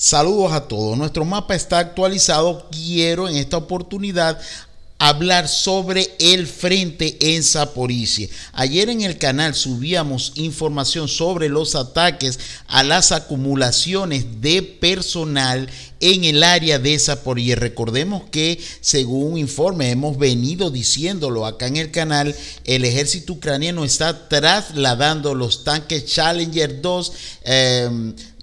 Saludos a todos. Nuestro mapa está actualizado. Quiero en esta oportunidad hablar sobre el frente en Saporizie. Ayer en el canal subíamos información sobre los ataques a las acumulaciones de personal en el área de Saporizie. Recordemos que, según un informe, hemos venido diciéndolo acá en el canal, el ejército ucraniano está trasladando los tanques Challenger 2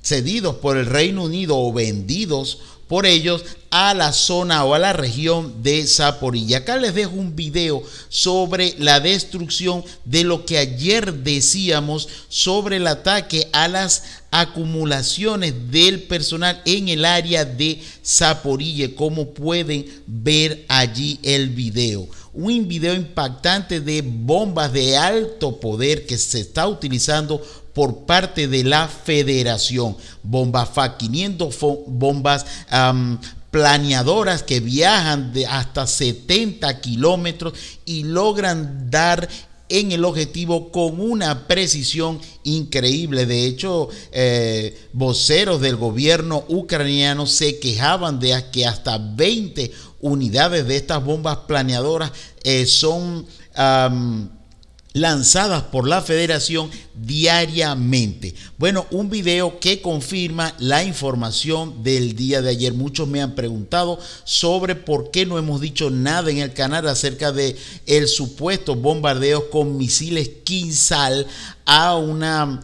cedidos por el Reino Unido o vendidos por ellos a la zona o a la región de Zaporilla. Acá les dejo un video sobre la destrucción de lo que ayer decíamos sobre el ataque a las acumulaciones del personal en el área de Zaporilla, como pueden ver allí el video. Un video impactante de bombas de alto poder que se está utilizando por parte de la federación. Bombas FA 500, bombas planeadoras que viajan de hasta 70 kilómetros y logran dar en el objetivo con una precisión increíble. De hecho, eh, voceros del gobierno ucraniano se quejaban de que hasta 20 unidades de estas bombas planeadoras eh, son lanzadas por la federación diariamente. Bueno, un video que confirma la información del día de ayer. Muchos me han preguntado sobre por qué no hemos dicho nada en el canal acerca de el supuesto bombardeo con misiles Kinsal a una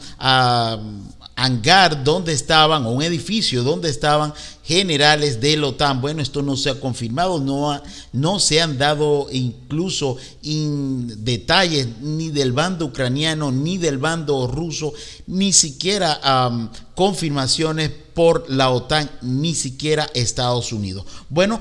hangar donde estaban o un edificio donde estaban generales de la OTAN. Bueno, esto no se ha confirmado, no, no se han dado incluso detalles ni del bando ucraniano, ni del bando ruso, ni siquiera confirmaciones por la OTAN, ni siquiera Estados Unidos. Bueno,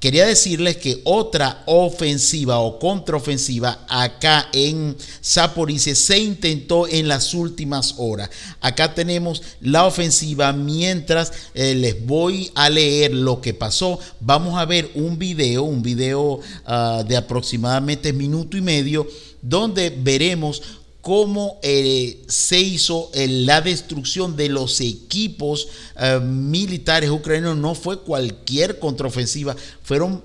quería decirles que otra ofensiva o contraofensiva acá en Saporice se intentó en las últimas horas. Acá tenemos la ofensiva mientras eh, les voy a leer lo que pasó. Vamos a ver un video, un video ah, de aproximadamente minuto y medio, donde veremos cómo eh, se hizo eh, la destrucción de los equipos eh, militares ucranianos. No fue cualquier contraofensiva, fueron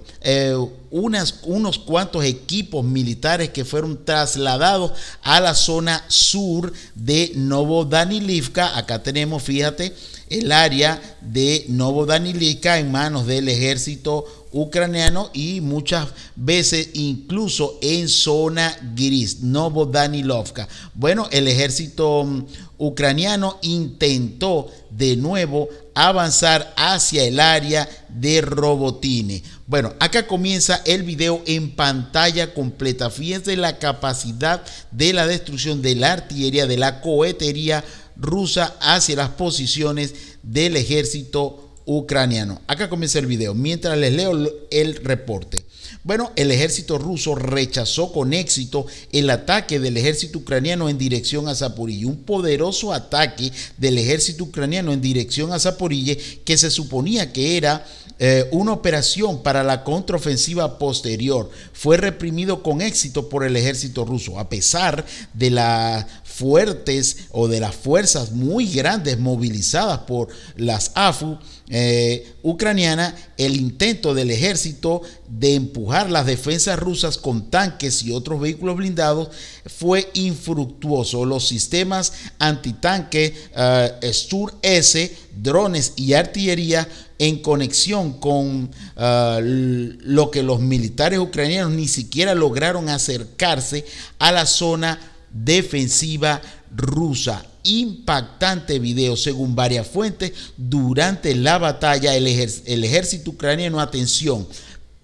unos cuantos equipos militares que fueron trasladados a la zona sur de Novodanilivka. Acá tenemos, fíjate, el área de Novodanilivka en manos del ejército ucraniano y muchas veces incluso en zona gris, Novodanilovka. Bueno, el ejército mm, ucraniano intentó de nuevo avanzar hacia el área de Robotine. Bueno, acá comienza el video en pantalla completa. Fíjense la capacidad de la destrucción de la artillería, de la cohetería rusa hacia las posiciones del ejército ucraniano. Acá comienza el video, mientras les leo el reporte. Bueno, el ejército ruso rechazó con éxito el ataque del ejército ucraniano en dirección a Zapurille. un poderoso ataque del ejército ucraniano en dirección a Zapurille que se suponía que era eh, una operación para la contraofensiva posterior. Fue reprimido con éxito por el ejército ruso, a pesar de la fuertes o de las fuerzas muy grandes movilizadas por las AFU ucranianas, eh, ucraniana el intento del ejército de empujar las defensas rusas con tanques y otros vehículos blindados fue infructuoso. Los sistemas antitanque eh, Stur s drones y artillería en conexión con eh, lo que los militares ucranianos ni siquiera lograron acercarse a la zona defensiva rusa. Impactante video, según varias fuentes, durante la batalla el, ejército ucraniano, atención,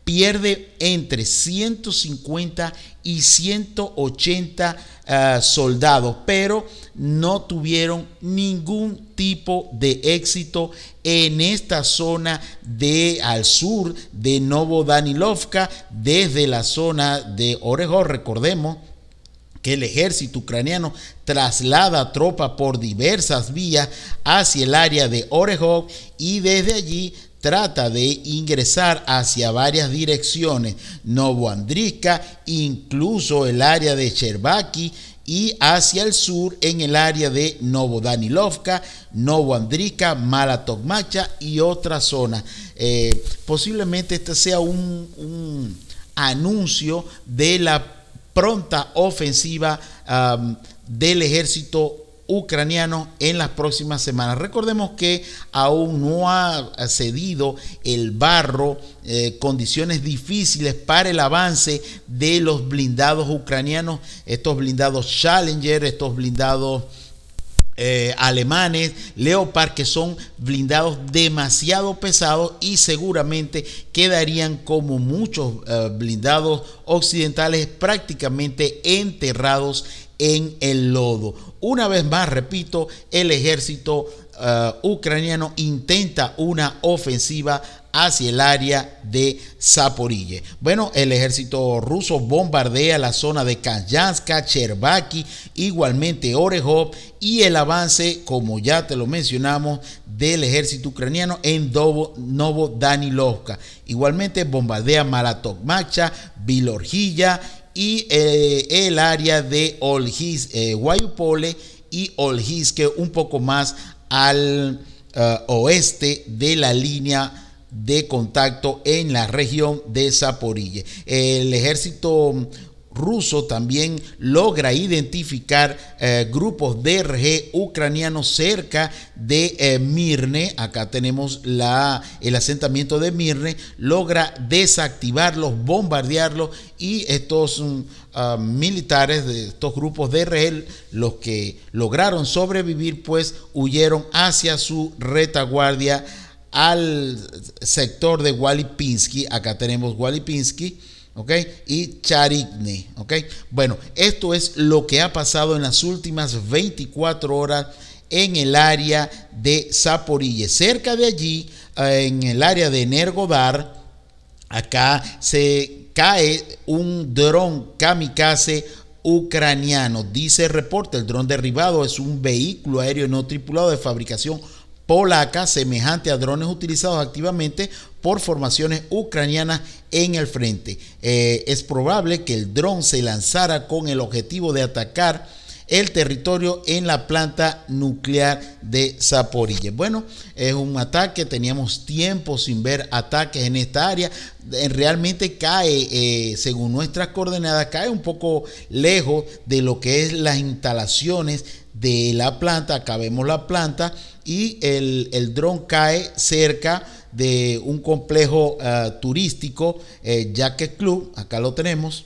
pierde entre 150 y 180 ah, soldados, pero no tuvieron ningún tipo de éxito en esta zona de al sur de Novodanilovka, desde la zona de Orejo recordemos el ejército ucraniano traslada tropa por diversas vías hacia el área de Orejov y desde allí trata de ingresar hacia varias direcciones, Novoandrika, incluso el área de Cherbaki y hacia el sur en el área de Novodanilovka, Novoandrika, Malatogmacha y otras zonas. Eh, posiblemente este sea un, un anuncio de la pronta ofensiva del ejército ucraniano en las próximas semanas. Recordemos que aún no ha cedido el barro, eh, condiciones difíciles para el avance de los blindados ucranianos, estos blindados Challenger, estos blindados eh, alemanes, Leopard, que son blindados demasiado pesados y seguramente quedarían como muchos eh, blindados occidentales prácticamente enterrados en el lodo. Una vez más, repito, el ejército eh, ucraniano intenta una ofensiva hacia el área de Zaporille. Bueno, el ejército ruso bombardea la zona de Kanyanska, Cherbaki, igualmente Orejov y el avance, como ya te lo mencionamos, del ejército ucraniano en Novodanilovka. Novo Danilovka. Igualmente bombardea Maratokmacha, Vilorjilla y eh, el área de Olgis, eh, Guayupole y que un poco más al eh, oeste de la línea de contacto en la región de Zaporille. El ejército ruso también logra identificar eh, grupos de RG ucranianos cerca de eh, Mirne. Acá tenemos el asentamiento de Mirne. Logra desactivarlos, bombardearlos y estos mm, ah, militares de estos grupos de RG, los que lograron sobrevivir, pues huyeron hacia su retaguardia al sector de Walipinski. Acá tenemos Walipinski. ¿ok? Y Charigny. ¿ok? Bueno, esto es lo que ha pasado en las últimas 24 horas en el área de Saporille Cerca de allí, en el área de Nergodar, acá se cae un dron kamikaze ucraniano. Dice el reporte, el dron derribado es un vehículo aéreo no tripulado de fabricación polaca semejante a drones utilizados activamente por formaciones ucranianas en el frente. Eh, es probable que el dron se lanzara con el objetivo de atacar el territorio en la planta nuclear de Zaporille. Bueno, es un ataque, teníamos tiempo sin ver ataques en esta área. Eh, realmente cae, eh, según nuestras coordenadas, cae un poco lejos de lo que es las instalaciones de la planta. Acá vemos la planta y el, dron cae cerca de un complejo ah, turístico, eh, Jacket Club, acá lo tenemos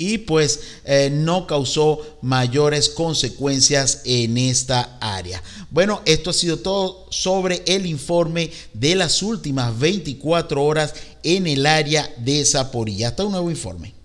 y pues eh, no causó mayores consecuencias en esta área. Bueno, esto ha sido todo sobre el informe de las últimas 24 horas en el área de Zaporilla. Hasta un nuevo informe.